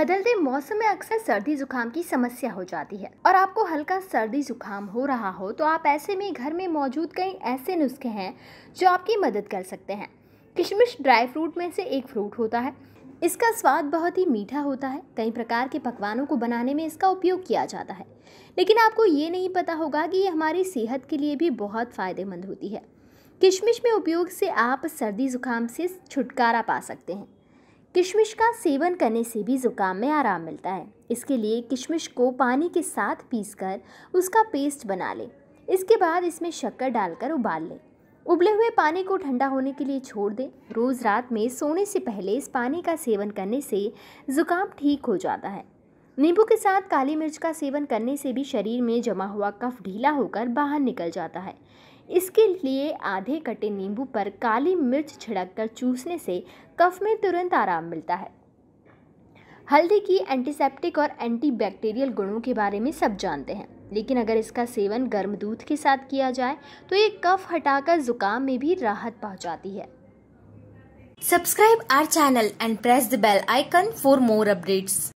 बदलते मौसम में अक्सर सर्दी जुकाम की समस्या हो जाती है और आपको हल्का सर्दी जुकाम हो रहा हो तो आप ऐसे में घर में मौजूद कई ऐसे नुस्खे हैं जो आपकी मदद कर सकते हैं किशमिश ड्राई फ्रूट में से एक फ्रूट होता है इसका स्वाद बहुत ही मीठा होता है कई प्रकार के पकवानों को बनाने में इसका उपयोग किया जाता है लेकिन आपको ये नहीं पता होगा कि ये हमारी सेहत के लिए भी बहुत फ़ायदेमंद होती है किशमिश में उपयोग से आप सर्दी ज़ुकाम से छुटकारा पा सकते हैं किशमिश का सेवन करने से भी ज़ुकाम में आराम मिलता है इसके लिए किशमिश को पानी के साथ पीसकर उसका पेस्ट बना लें इसके बाद इसमें शक्कर डालकर उबाल लें उबले हुए पानी को ठंडा होने के लिए छोड़ दें रोज़ रात में सोने से पहले इस पानी का सेवन करने से ज़ुकाम ठीक हो जाता है नींबू के साथ काली मिर्च का सेवन करने से भी शरीर में जमा हुआ कफ ढीला होकर बाहर निकल जाता है इसके लिए आधे कटे नींबू पर काली मिर्च छिड़क कर चूसने से कफ में तुरंत आराम मिलता है हल्दी की एंटीसेप्टिक और एंटीबैक्टीरियल गुणों के बारे में सब जानते हैं लेकिन अगर इसका सेवन गर्म दूध के साथ किया जाए तो ये कफ हटाकर जुकाम में भी राहत पहुंचाती है subscribe our channel and press the bell icon for more updates